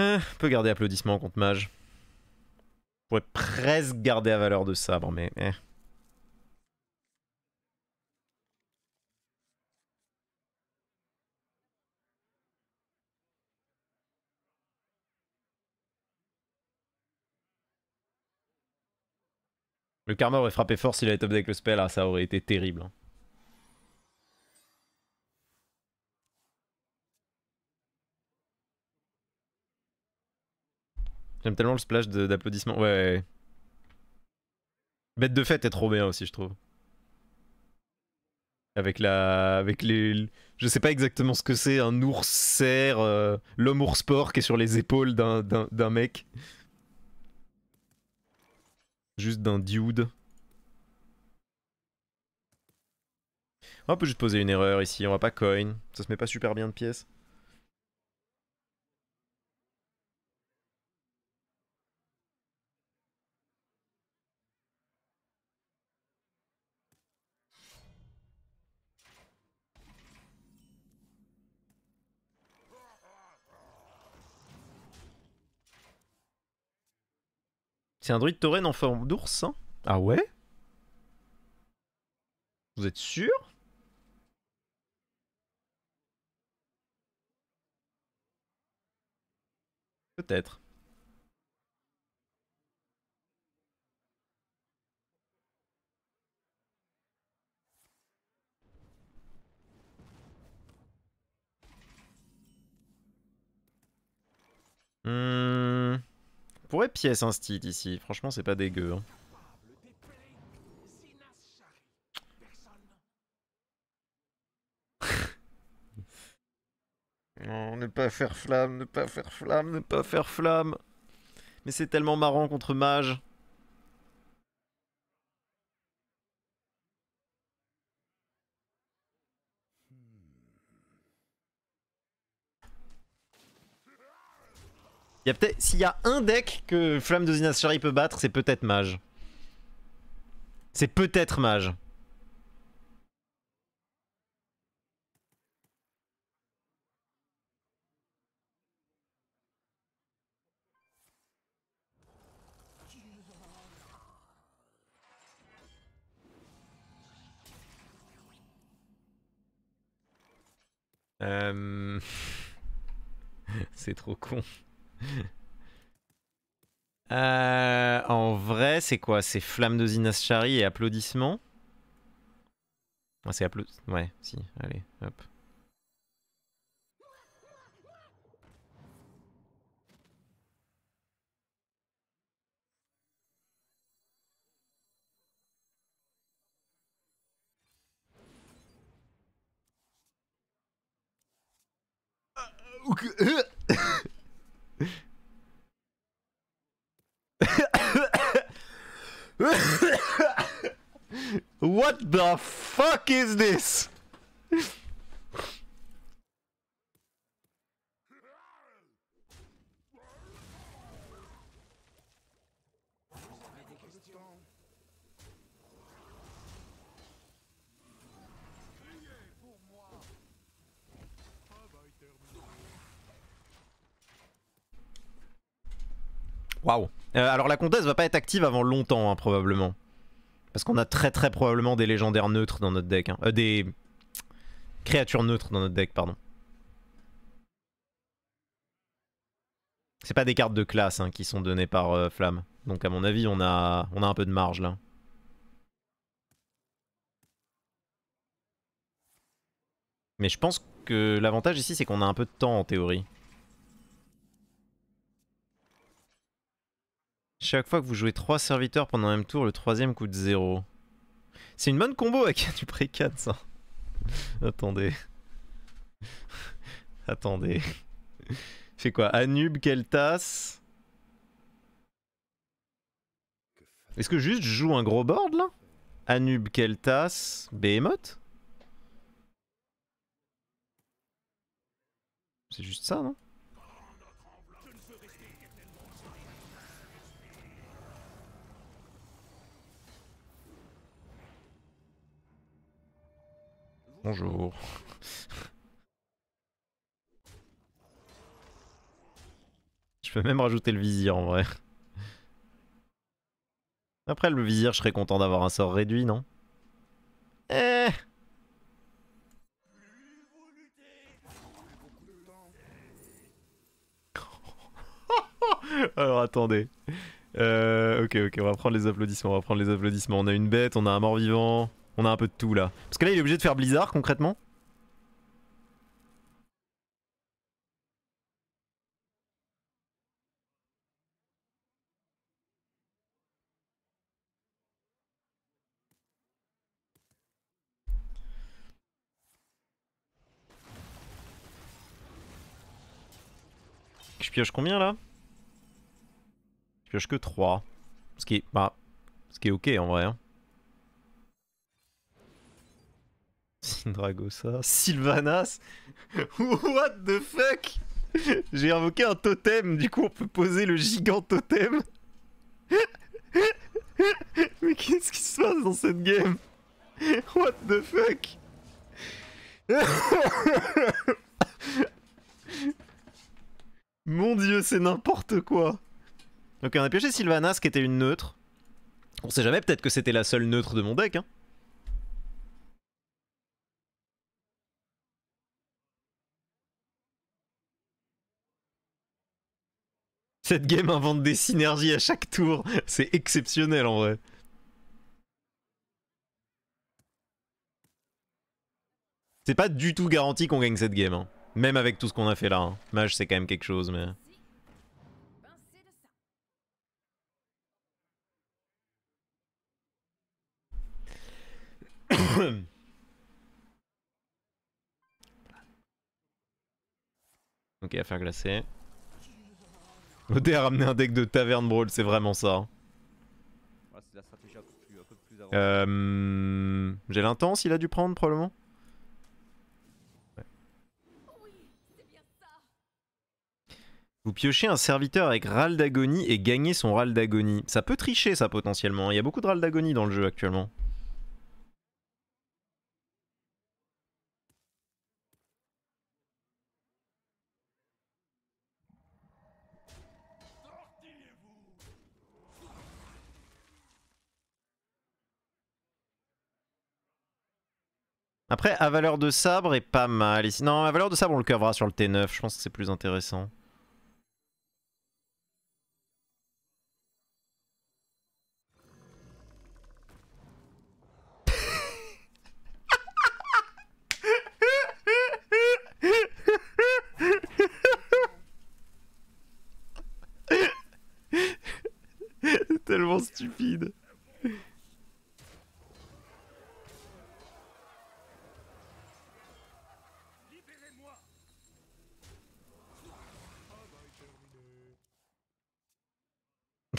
Euh, on peut garder applaudissement contre mage. on pourrait presque garder à valeur de sabre, mais... Eh. Le karma aurait frappé fort s'il avait top deck le spell, ah, ça aurait été terrible. Hein. J'aime tellement le splash d'applaudissements. Ouais, Bête de fête est trop bien aussi, je trouve. Avec la. Avec les. Je sais pas exactement ce que c'est, un ours serre... Euh, l'homme ours porc qui est sur les épaules d'un mec. Juste d'un dude. On peut juste poser une erreur ici, on va pas coin. Ça se met pas super bien de pièces. C'est un druide tauren en forme d'ours, hein. Ah ouais Vous êtes sûr Peut-être. ouais pièce un hein, ici. Franchement, c'est pas dégueu. Hein. non, ne pas faire flamme, ne pas faire flamme, ne pas faire flamme. Mais c'est tellement marrant contre mage. S'il y a un deck que Flamme de Zinashari peut battre, c'est peut-être Mage. C'est peut-être Mage. Euh, c'est trop con. euh, en vrai, c'est quoi ces flamme de Zinashari et applaudissements Ouais, c'est applaudissements. Ouais, si, allez, hop. Euh, What the fuck is this? Waouh. Euh, alors la comtesse va pas être active avant longtemps hein, probablement. Parce qu'on a très très probablement des légendaires neutres dans notre deck. Hein. Euh, des créatures neutres dans notre deck, pardon. C'est pas des cartes de classe hein, qui sont données par euh, Flamme. Donc à mon avis, on a, on a un peu de marge là. Mais je pense que l'avantage ici, c'est qu'on a un peu de temps en théorie. Chaque fois que vous jouez trois serviteurs pendant un même tour, le troisième coûte 0. C'est une bonne combo avec du pré-4 ça. Attendez. Attendez. C'est quoi Anub, Keltas Est-ce que juste je joue un gros board là Anub, Keltas, Behemoth C'est juste ça non Bonjour. je peux même rajouter le vizir en vrai. Après le vizir, je serais content d'avoir un sort réduit, non Eh Alors attendez. Euh, ok, ok, on va prendre les applaudissements, on va prendre les applaudissements. On a une bête, on a un mort-vivant. On a un peu de tout là. Parce que là il est obligé de faire Blizzard concrètement. Je pioche combien là Je pioche que 3. Ce qui est, bah, ce qui est ok en vrai. Hein. ça, Sylvanas. What the fuck J'ai invoqué un totem, du coup on peut poser le gigant totem. Mais qu'est-ce qui se passe dans cette game What the fuck Mon dieu, c'est n'importe quoi. Ok on a pioché Sylvanas qui était une neutre. On sait jamais, peut-être que c'était la seule neutre de mon deck. Hein. Cette game invente des synergies à chaque tour. C'est exceptionnel en vrai. C'est pas du tout garanti qu'on gagne cette game. Hein. Même avec tout ce qu'on a fait là. Hein. Mage c'est quand même quelque chose mais... ok, à faire glacer. OD à ramené un deck de taverne brawl, c'est vraiment ça. J'ai l'intense, il a dû prendre probablement. Vous piochez un serviteur avec Râle d'agonie et gagnez son Râle d'agonie. Ça peut tricher ça potentiellement, hein. il y a beaucoup de Ral d'agonie dans le jeu actuellement. Après, à valeur de sabre est pas mal. Ici. Non, à valeur de sabre, on le covera sur le T9. Je pense que c'est plus intéressant. tellement stupide.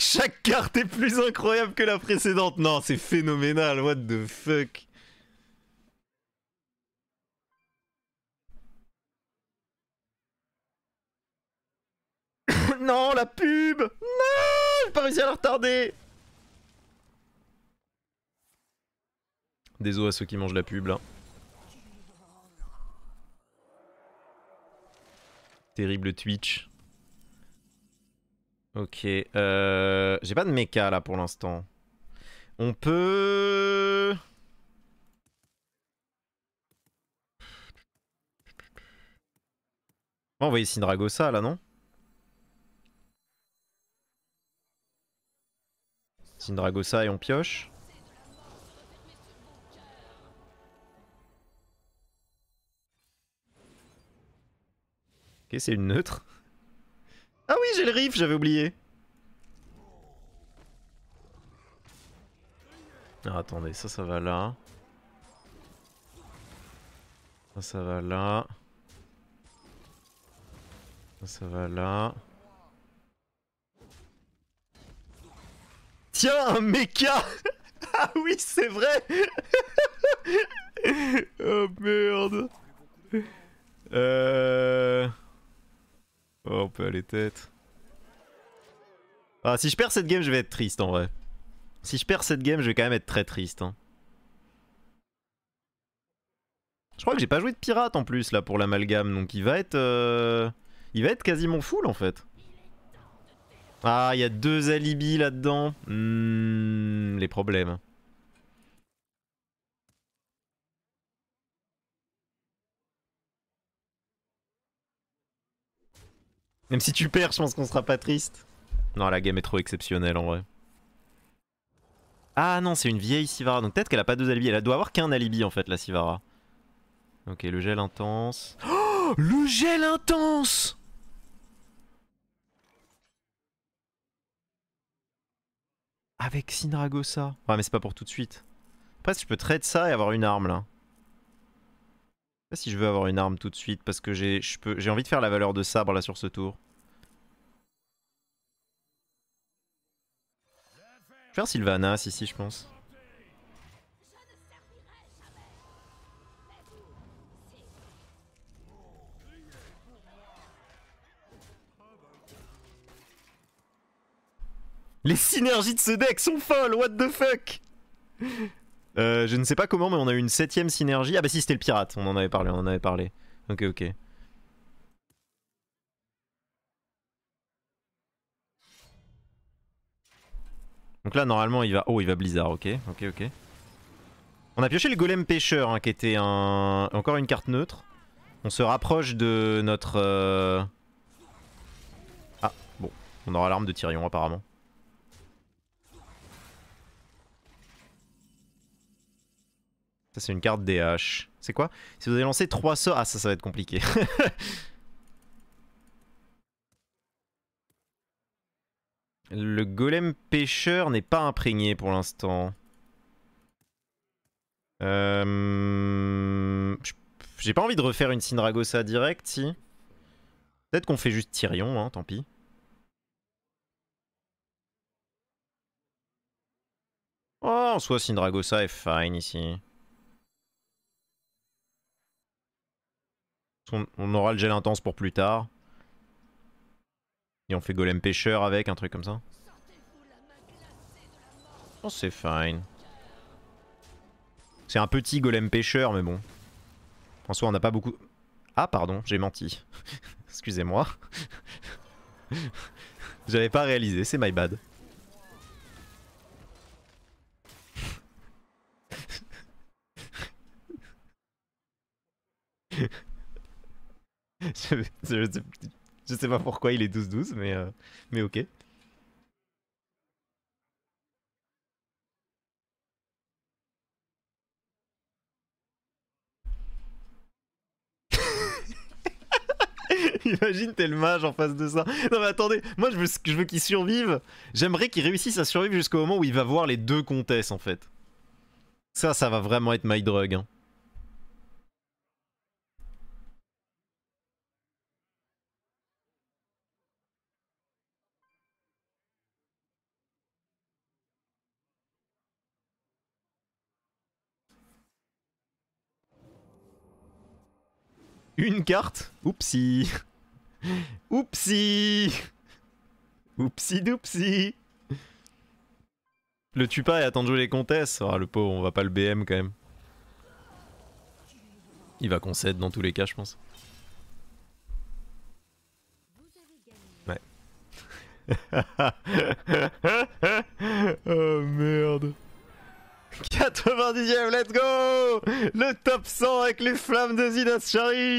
Chaque carte est plus incroyable que la précédente. Non, c'est phénoménal. What the fuck? non, la pub! Non! J'ai pas réussi à la retarder! Désolé à ceux qui mangent la pub là. Terrible Twitch. Ok. Euh... J'ai pas de méca là pour l'instant. On peut... On va envoyer Sindragosa là, non Sindragosa et on pioche. Ok, c'est une neutre j'ai le riff, j'avais oublié. attendez, ça, ça va là. Ça, ça va là. Ça, ça va là. Tiens, un méca Ah oui, c'est vrai Oh merde euh... Oh, on peut aller tête. Ah, si je perds cette game, je vais être triste en vrai. Si je perds cette game, je vais quand même être très triste. Hein. Je crois que j'ai pas joué de pirate en plus là pour l'amalgame, donc il va être, euh, il va être quasiment full en fait. Ah, il y a deux alibis là-dedans. Hmm, les problèmes. Même si tu perds, je pense qu'on sera pas triste. Non, la game est trop exceptionnelle en vrai. Ah non, c'est une vieille Sivara, donc peut-être qu'elle a pas deux alibis. Elle doit avoir qu'un alibi en fait, la Sivara. Ok, le gel intense. Oh le gel intense Avec Sinragosa. Ouais, mais c'est pas pour tout de suite. Après, si je peux trade ça et avoir une arme là. Je sais pas si je veux avoir une arme tout de suite parce que j'ai envie de faire la valeur de sabre là sur ce tour. Je vais faire Sylvanas si, si, je pense. Les synergies de ce deck sont folles, what the fuck euh, Je ne sais pas comment, mais on a eu une septième synergie. Ah bah si, c'était le pirate, on en avait parlé, on en avait parlé. Ok, ok. Donc là, normalement, il va... Oh, il va Blizzard, ok, ok, ok. On a pioché le golem pêcheur, hein, qui était un... encore une carte neutre. On se rapproche de notre... Euh, ah, bon. On aura l'arme de Tyrion, apparemment. Ça, c'est une carte DH. C'est quoi Si vous avez lancé 3 sauts... Ah, ça, ça va être compliqué. Le golem pêcheur n'est pas imprégné pour l'instant. Euh, j'ai pas envie de refaire une Sindragosa direct, si. Peut-être qu'on fait juste Tyrion, hein, tant pis. Oh, en soi, Sindragosa est fine ici. On aura le gel intense pour plus tard on fait golem pêcheur avec, un truc comme ça. Oh, c'est fine. C'est un petit golem pêcheur, mais bon. En soi, on n'a pas beaucoup... Ah, pardon, j'ai menti. Excusez-moi. J'avais pas réalisé, c'est my bad. je, je sais pas pourquoi il est 12-12, mais, euh, mais ok. Imagine, t'es le mage en face de ça. Non, mais attendez, moi je veux, je veux qu'il survive. J'aimerais qu'il réussisse à survivre jusqu'au moment où il va voir les deux comtesses en fait. Ça, ça va vraiment être my drug. Hein. Une carte Oupsie Oupsie Oupsie doupsie Le tue pas et attend de jouer les comtesses ah, le pauvre, on va pas le BM quand même. Il va cède dans tous les cas je pense. Ouais. oh merde 90ème, let's go Le top 100 avec les flammes de Zidas Shari